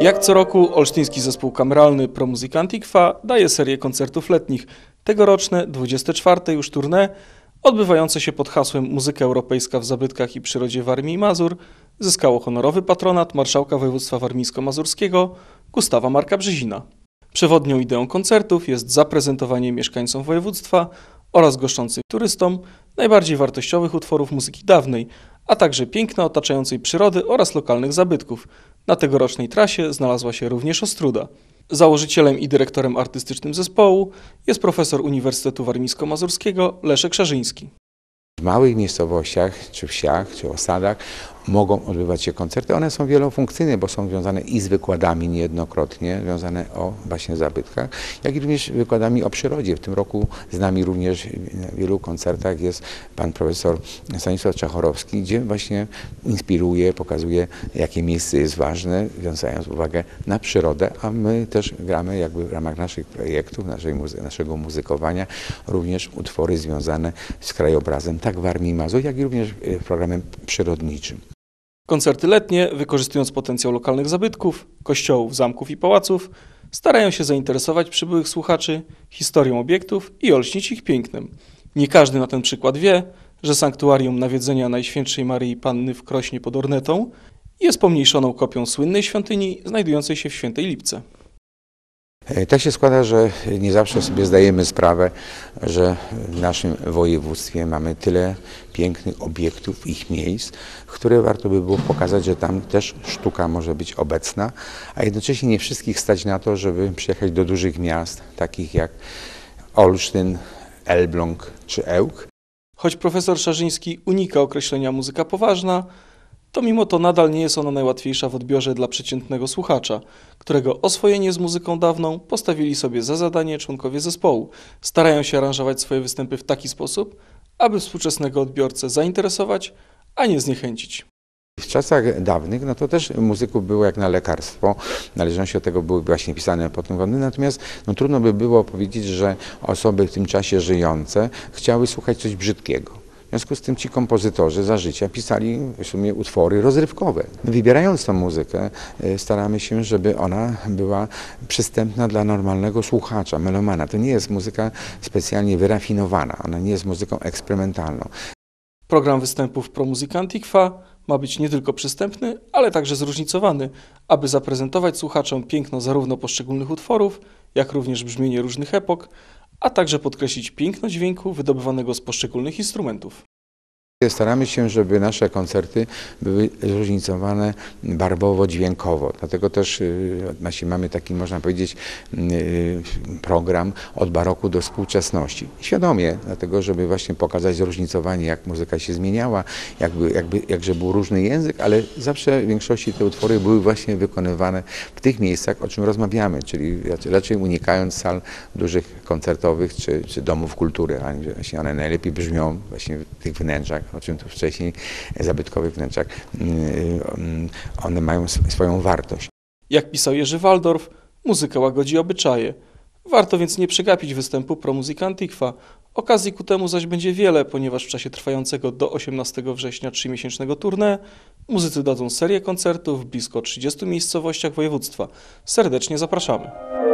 Jak co roku olsztyński zespół kameralny ProMusic Antiqua daje serię koncertów letnich. Tegoroczne, 24. już tournée, odbywające się pod hasłem Muzyka Europejska w zabytkach i przyrodzie Warmii i Mazur, zyskało honorowy patronat marszałka województwa warmińsko-mazurskiego Gustawa Marka Brzezina. Przewodnią ideą koncertów jest zaprezentowanie mieszkańcom województwa oraz goszczącym turystom najbardziej wartościowych utworów muzyki dawnej, a także piękna otaczającej przyrody oraz lokalnych zabytków. Na tegorocznej trasie znalazła się również Ostruda. Założycielem i dyrektorem artystycznym zespołu jest profesor Uniwersytetu Warmińsko-Mazurskiego Leszek Szarzyński. W małych miejscowościach, czy wsiach, czy osadach mogą odbywać się koncerty. One są wielofunkcyjne, bo są związane i z wykładami niejednokrotnie, związane o właśnie zabytkach, jak i również wykładami o przyrodzie. W tym roku z nami również na wielu koncertach jest pan profesor Stanisław Czachorowski, gdzie właśnie inspiruje, pokazuje, jakie miejsce jest ważne, wiązając uwagę na przyrodę, a my też gramy jakby w ramach naszych projektów, naszej muzy naszego muzykowania, również utwory związane z krajobrazem tak w Armii Mazur, jak i również programem przyrodniczym. Koncerty letnie, wykorzystując potencjał lokalnych zabytków, kościołów, zamków i pałaców, starają się zainteresować przybyłych słuchaczy historią obiektów i olśnić ich pięknem. Nie każdy na ten przykład wie, że sanktuarium nawiedzenia Najświętszej Maryi Panny w Krośnie pod Ornetą jest pomniejszoną kopią słynnej świątyni znajdującej się w Świętej Lipce. E, tak się składa, że nie zawsze sobie zdajemy sprawę, że w naszym województwie mamy tyle pięknych obiektów, ich miejsc, które warto by było pokazać, że tam też sztuka może być obecna, a jednocześnie nie wszystkich stać na to, żeby przyjechać do dużych miast, takich jak Olsztyn, Elbląg czy Ełk. Choć profesor Szarzyński unika określenia muzyka poważna, to mimo to nadal nie jest ona najłatwiejsza w odbiorze dla przeciętnego słuchacza, którego oswojenie z muzyką dawną postawili sobie za zadanie członkowie zespołu. Starają się aranżować swoje występy w taki sposób, aby współczesnego odbiorcę zainteresować, a nie zniechęcić. W czasach dawnych, no to też muzyków było jak na lekarstwo, należności od tego były właśnie pisane pod tym natomiast no, trudno by było powiedzieć, że osoby w tym czasie żyjące chciały słuchać coś brzydkiego. W związku z tym ci kompozytorzy za życia pisali w sumie utwory rozrywkowe. Wybierając tą muzykę y, staramy się, żeby ona była przystępna dla normalnego słuchacza, melomana. To nie jest muzyka specjalnie wyrafinowana, ona nie jest muzyką eksperymentalną. Program występów Pro Antiqua ma być nie tylko przystępny, ale także zróżnicowany, aby zaprezentować słuchaczom piękno zarówno poszczególnych utworów, jak również brzmienie różnych epok, a także podkreślić piękno dźwięku wydobywanego z poszczególnych instrumentów. Staramy się, żeby nasze koncerty były zróżnicowane barwowo-dźwiękowo. Dlatego też y, nasi mamy taki, można powiedzieć, y, y, program od baroku do współczesności. Świadomie, dlatego żeby właśnie pokazać zróżnicowanie, jak muzyka się zmieniała, jakby, jakby, jakże był różny język, ale zawsze w większości te utwory były właśnie wykonywane w tych miejscach, o czym rozmawiamy, czyli raczej unikając sal dużych koncertowych czy, czy domów kultury, a właśnie one najlepiej brzmią właśnie w tych wnętrzach o czym tu wcześniej, zabytkowych wnętrzach, y, y, one mają swoją wartość. Jak pisał Jerzy Waldorf, muzyka łagodzi obyczaje. Warto więc nie przegapić występu Pro Musica Antiqua. Okazji ku temu zaś będzie wiele, ponieważ w czasie trwającego do 18 września 3-miesięcznego tournée muzycy dadzą serię koncertów w blisko 30 miejscowościach województwa. Serdecznie zapraszamy.